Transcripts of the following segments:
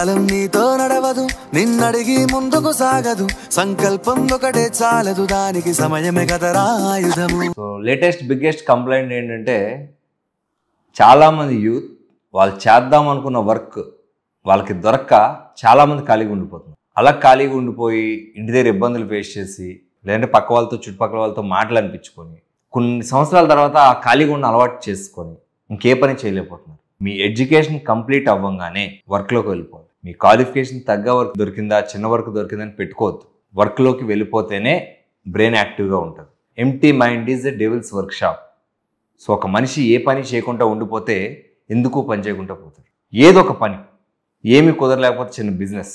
కాలం నీతో నడవదు నిన్నడిగి ముందుకు సాగదు సంకల్పం ఒకటే చాలదు దానికి సమయమే కదరా ఆయుధము లేటెస్ట్ బిగ్గెస్ట్ కంప్లైంట్ ఏంటంటే చాలామంది యూత్ వాళ్ళు చేద్దాం అనుకున్న వర్క్ వాళ్ళకి దొరక్క చాలామంది ఖాళీగా ఉండిపోతున్నారు అలా ఖాళీగా ఉండిపోయి ఇంటి దగ్గర ఇబ్బందులు ఫేస్ చేసి లేదంటే పక్క వాళ్ళతో చుట్టుపక్కల వాళ్ళతో మాటలు అనిపించుకొని కొన్ని సంవత్సరాల తర్వాత ఆ ఖాళీగా ఉన్న అలవాటు చేసుకొని ఇంకే పని చేయలేకపోతున్నారు మీ ఎడ్యుకేషన్ కంప్లీట్ అవ్వంగానే వర్క్లోకి వెళ్ళిపోతుంది మీ క్వాలిఫికేషన్ తగ్గ వర్క్ దొరికిందా చిన్న వర్క్ దొరికిందని పెట్టుకోవద్దు వర్క్లోకి వెళ్ళిపోతేనే బ్రెయిన్ యాక్టివ్గా ఉంటుంది empty mind is the devil's workshop so ఒక మనిషి ఏ పని చేయకుండా ఉండిపోతే ఎందుకు పని చేయకుండా పోతాడు ఏదో ఒక పని ఏమి కుదరలేకపోతే చిన్న బిజినెస్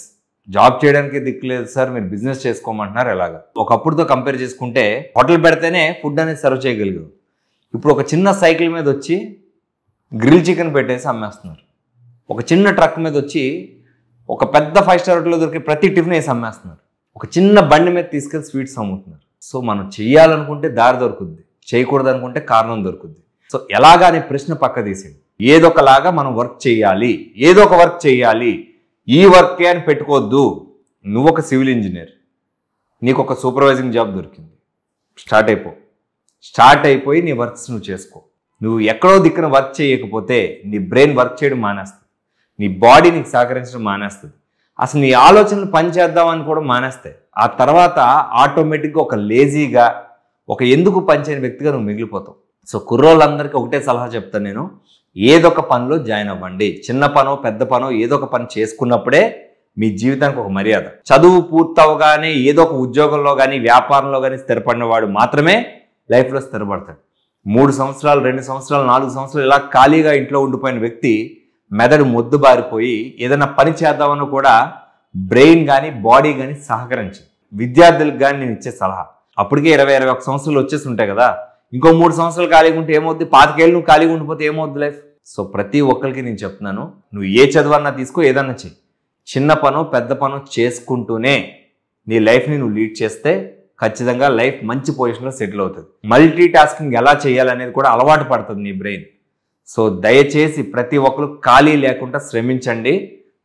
జాబ్ చేయడానికి దిక్కులేదు సార్ మీరు బిజినెస్ చేసుకోమంటున్నారు ఎలాగ ఒకప్పుడుతో కంపేర్ చేసుకుంటే హోటల్ పెడితేనే ఫుడ్ అనేది సర్వ్ చేయగలిగారు ఇప్పుడు ఒక చిన్న సైకిల్ మీద వచ్చి గ్రిల్ చికెన్ పెట్టేసి అమ్మేస్తున్నారు ఒక చిన్న ట్రక్ మీద వచ్చి ఒక పెద్ద ఫైవ్ స్టార్ హోటల్లో దొరికే ప్రతి టిఫిన్ వేసి అమ్మేస్తున్నారు ఒక చిన్న బండి మీద తీసుకెళ్ళి స్వీట్స్ అమ్ముతున్నారు సో మనం చేయాలనుకుంటే దారి దొరుకుద్ది చేయకూడదు అనుకుంటే కారణం దొరుకుద్ది సో ఎలాగా అనే ప్రశ్న పక్క తీసేయండి ఏదొకలాగా మనం వర్క్ చేయాలి ఏదో ఒక వర్క్ చేయాలి ఈ వర్కే అని పెట్టుకోవద్దు నువ్వు ఒక సివిల్ ఇంజనీర్ నీకు ఒక సూపర్వైజింగ్ జాబ్ దొరికింది స్టార్ట్ అయిపో స్టార్ట్ అయిపోయి నీ వర్క్స్ నువ్వు చేసుకో నువ్వు ఎక్కడో దిక్కున వర్క్ చేయకపోతే నీ బ్రెయిన్ వర్క్ చేయడం మానేస్తుంది నీ బాడీని సహకరించడం మానేస్తుంది అసలు నీ ఆలోచనలు పనిచేద్దామని కూడా మానేస్తాయి ఆ తర్వాత ఆటోమేటిక్గా ఒక లేజీగా ఒక ఎందుకు పనిచేయని వ్యక్తిగా నువ్వు మిగిలిపోతావు సో కుర్రోళ్ళందరికీ ఒకటే సలహా చెప్తాను నేను ఏదొక పనిలో జాయిన్ అవ్వండి చిన్న పనో పెద్ద పనో ఏదొక పని చేసుకున్నప్పుడే మీ జీవితానికి ఒక మర్యాద చదువు పూర్తవగానే ఏదో ఒక ఉద్యోగంలో కానీ వ్యాపారంలో కానీ స్థిరపడిన వాడు మాత్రమే లైఫ్లో స్థిరపడతాడు మూడు సంవత్సరాలు రెండు సంవత్సరాలు నాలుగు సంవత్సరాలు ఇలా ఖాళీగా ఇంట్లో ఉండిపోయిన వ్యక్తి మెదడు మొద్దుబారిపోయి ఏదైనా పని చేద్దామని కూడా బ్రెయిన్ కానీ బాడీ కానీ సహకరించదు విద్యార్థులకు కానీ నేను ఇచ్చే సలహా అప్పటికే ఇరవై ఇరవై ఒక సంవత్సరాలు వచ్చేసి ఉంటాయి కదా ఇంకో మూడు సంవత్సరాలు ఖాళీగా ఉంటే ఏమవుద్ది పాతికేళ్ళు నువ్వు ఖాళీగా ఉండిపోతే ఏమవుద్ది లైఫ్ సో ప్రతి ఒక్కరికి నేను చెప్తున్నాను నువ్వు ఏ చదువన్నా తీసుకో ఏదన్నా చెయ్యి చిన్న పను పెద్ద పను చేసుకుంటూనే నీ లైఫ్ని నువ్వు లీడ్ చేస్తే ఖచ్చితంగా లైఫ్ మంచి పొజిషన్లో సెటిల్ అవుతుంది మల్టీ టాస్కింగ్ ఎలా చేయాలనేది కూడా అలవాటు పడుతుంది నీ బ్రెయిన్ సో దయచేసి ప్రతి ఒక్కరు ఖాళీ లేకుండా శ్రమించండి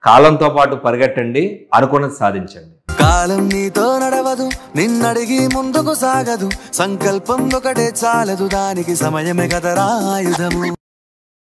కాలంతో పాటు పరిగెట్టండి అనుకున్నది సాధించండి కాలం నీతో నడవదు నిన్నడిగి ముందుకు సాగదు సంకల్పం ఒకటే చాలదు దానికి సమయమే కదరా ఆయుధము